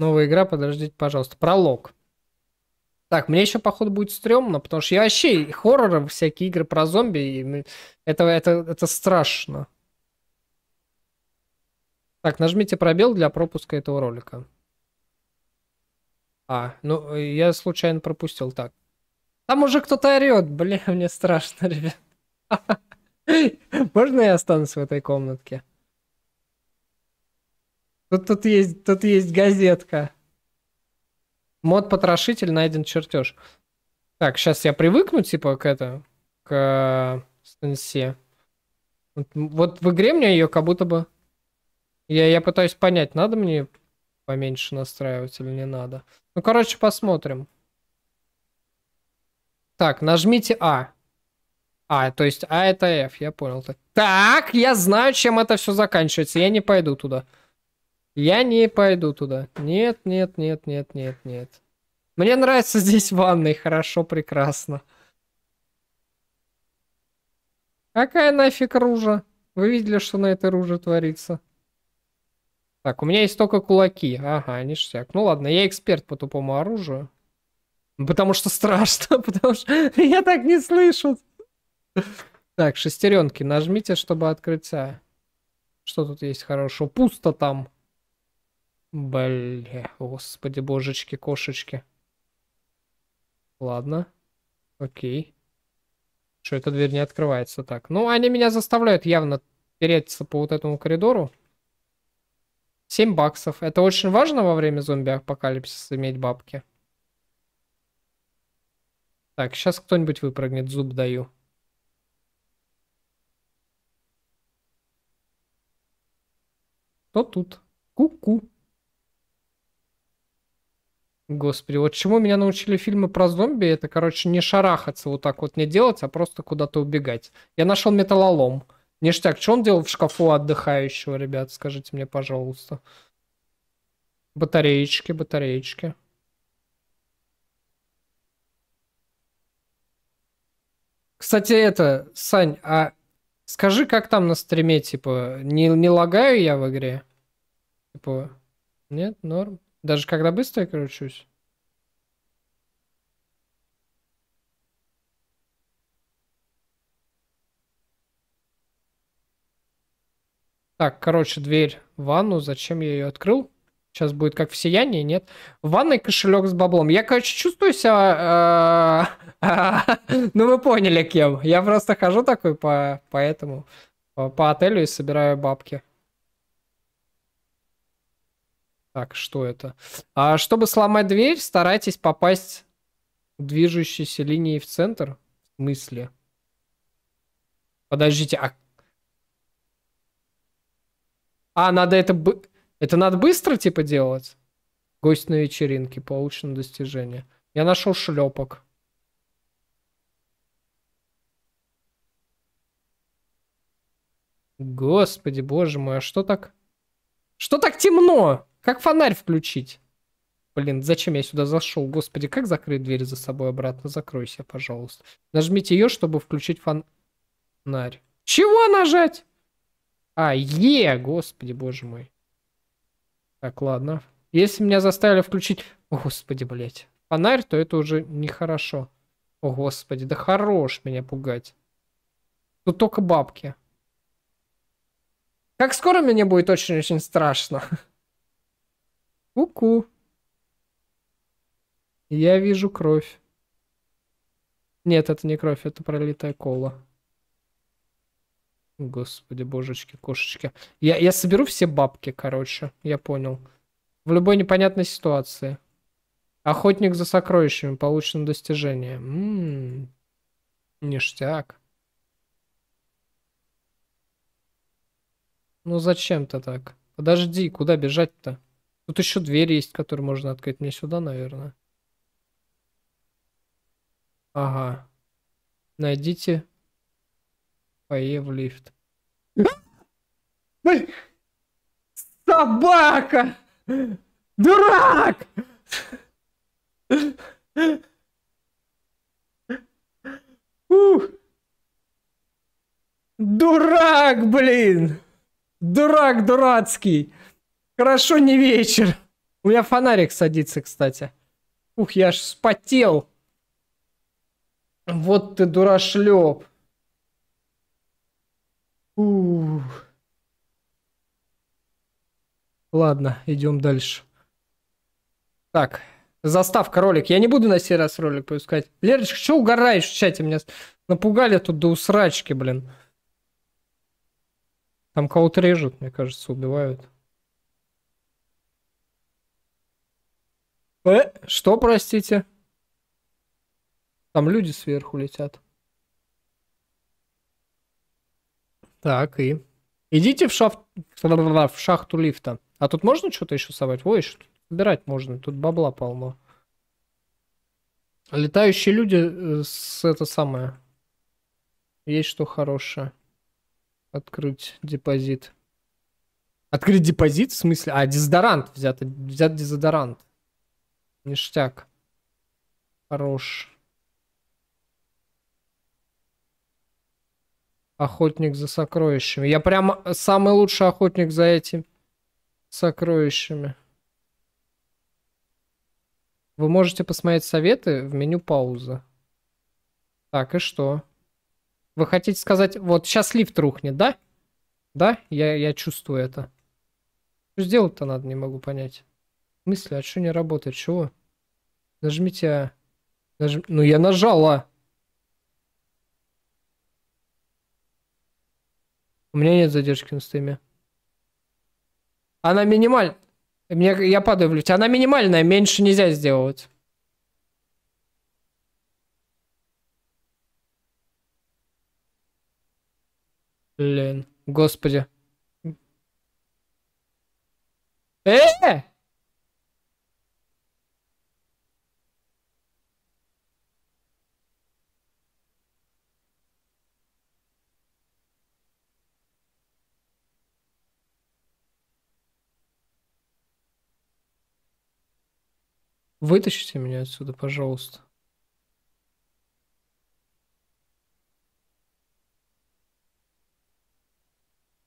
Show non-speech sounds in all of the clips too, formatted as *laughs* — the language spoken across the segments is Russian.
Новая игра, подождите, пожалуйста. Пролог. Так, мне еще, походу, будет стрёмно, потому что я вообще хорроры, всякие игры про зомби, и это, это, это страшно. Так, нажмите пробел для пропуска этого ролика. А, ну, я случайно пропустил так. Там уже кто-то орет, блин, мне страшно, ребят. *laughs* Можно я останусь в этой комнатке? Тут, тут, есть, тут есть газетка. Мод-потрошитель найден чертеж. Так, сейчас я привыкну, типа, к этому, к стансе. Э, вот, вот в игре мне ее как будто бы... Я, я пытаюсь понять, надо мне поменьше настраивать или не надо. Ну, короче, посмотрим. Так, нажмите А. А, то есть А это F, я понял. Так, я знаю, чем это все заканчивается. Я не пойду туда. Я не пойду туда. Нет, нет, нет, нет, нет, нет. Мне нравится *laughs* здесь ванной. Хорошо, прекрасно. Какая нафиг ружа? Вы видели, что на этой руже творится? Так, у меня есть только кулаки. Ага, ништяк. Ну ладно, я эксперт по тупому оружию. Потому что *laughs* страшно, потому что *laughs* я так не слышу. Так, шестеренки. Нажмите, чтобы открыться. А. Что тут есть хорошего? Пусто там. Бля, господи, божечки, кошечки. Ладно. Окей. Что эта дверь не открывается так? Ну, они меня заставляют явно переться по вот этому коридору. 7 баксов. Это очень важно во время зомби-апокалипсиса иметь бабки. Так, сейчас кто-нибудь выпрыгнет, зуб даю. Кто тут? Ку-ку. Господи, вот чему меня научили фильмы про зомби, это, короче, не шарахаться вот так вот не делать, а просто куда-то убегать. Я нашел металлолом. Ништяк, что он делал в шкафу отдыхающего, ребят, скажите мне, пожалуйста. Батареечки, батареечки. Кстати, это, Сань, а скажи, как там на стриме, типа, не, не лагаю я в игре? Типа, нет, норм? Даже когда быстро я кручусь? Так, короче, дверь в ванну. Зачем я ее открыл? Сейчас будет как в сиянии, нет? В ванной кошелек с баблом. Я, короче, чувствую себя... Э, *laughs* ну, вы поняли, кем. Я просто хожу такой по, по этому, по отелю и собираю бабки. Так, что это? А чтобы сломать дверь, старайтесь попасть в движущейся линией в центр. В смысле? Подождите, а... А, надо это... Бы... Это надо быстро, типа, делать? Гость на вечеринке, получено достижение. Я нашел шлепок. Господи, боже мой, а что так... Что так темно? Как фонарь включить? Блин, зачем я сюда зашел? Господи, как закрыть дверь за собой обратно? Закройся, пожалуйста. Нажмите ее, чтобы включить фонарь. Чего нажать? А, Е, господи, боже мой. Так, ладно. Если меня заставили включить... господи, блядь. Фонарь, то это уже нехорошо. О, господи, да хорош меня пугать. Тут только бабки. Как скоро мне будет очень-очень страшно. *laughs* Ку-ку. Я вижу кровь. Нет, это не кровь, это пролитая кола. Господи, божечки, кошечки. Я, я соберу все бабки, короче, я понял. В любой непонятной ситуации. Охотник за сокровищами, получено достижение. М м-м-м. Ништяк. Ну зачем-то так? Подожди, куда бежать-то? Тут еще дверь есть, которую можно открыть. Мне сюда, наверное. Ага. Найдите фойе в лифт. Собака! Дурак! Ух! Дурак, блин! Дурак дурацкий! Хорошо не вечер. У меня фонарик садится, кстати. Ух, я аж вспотел. Вот ты дурашлеп. Ух. Ладно, идем дальше. Так, заставка ролик. Я не буду на сей раз ролик поискать. Лерочка, что угораешь в чате? Меня напугали тут до усрачки, блин. Там кого-то режут, мне кажется, убивают. Э, что, простите? Там люди сверху летят. Так, и... Идите в, шаф... в шахту лифта. А тут можно что-то еще совать? Ой, что собирать можно, тут бабла полно. Летающие люди э, с это самое. Есть что хорошее. Открыть депозит. Открыть депозит в смысле? А, дезодорант взят. Взят дезодорант. Ништяк. Хорош. Охотник за сокровищами. Я прям э, самый лучший охотник за этим сокровищами. Вы можете посмотреть советы в меню пауза. Так, и что? Вы хотите сказать... Вот, сейчас лифт рухнет, да? Да? Я, я чувствую это. Что сделать-то надо, не могу понять. В смысле, а что не работает? Чего? Нажмите. Нажм... Ну, я нажала. У меня нет задержки на стриме. Она минимальная. Мне, я падаю в лифте. Она минимальная, меньше нельзя сделать. Блин, господи. Э! -э! Вытащите меня отсюда, пожалуйста.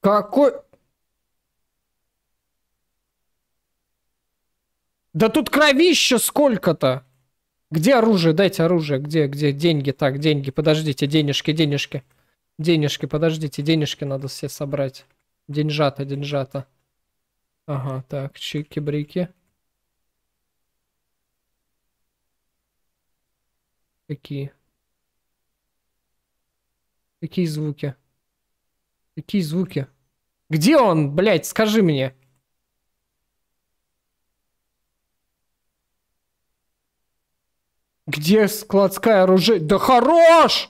Какой... Да тут кровища сколько-то! Где оружие? Дайте оружие. Где, где? Деньги, так, деньги. Подождите, денежки, денежки. Денежки, подождите, денежки надо все собрать. Деньжата, деньжата. Ага, так, чики-брики. Какие? Какие звуки? Какие звуки? Где он, блядь, скажи мне? Где складская оружие? Да хорош!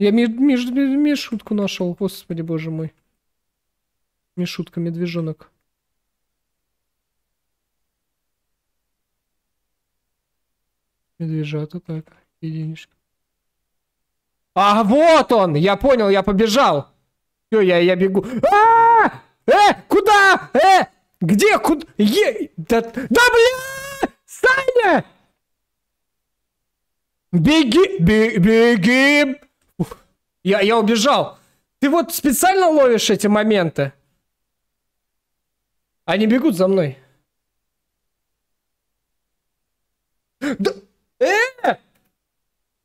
Я мишутку Миш, Миш, нашел, господи боже мой. Мишутка, медвежонок. Медвежата так. единичка. А вот он! Я понял, я побежал! Все, я, я бегу. А -а -а! Э! Куда? Э! Где? Куда? Е! Да, да блин! Саня! Беги! беги! я, я убежал! Ты вот специально ловишь эти моменты? Они бегут за мной. Да...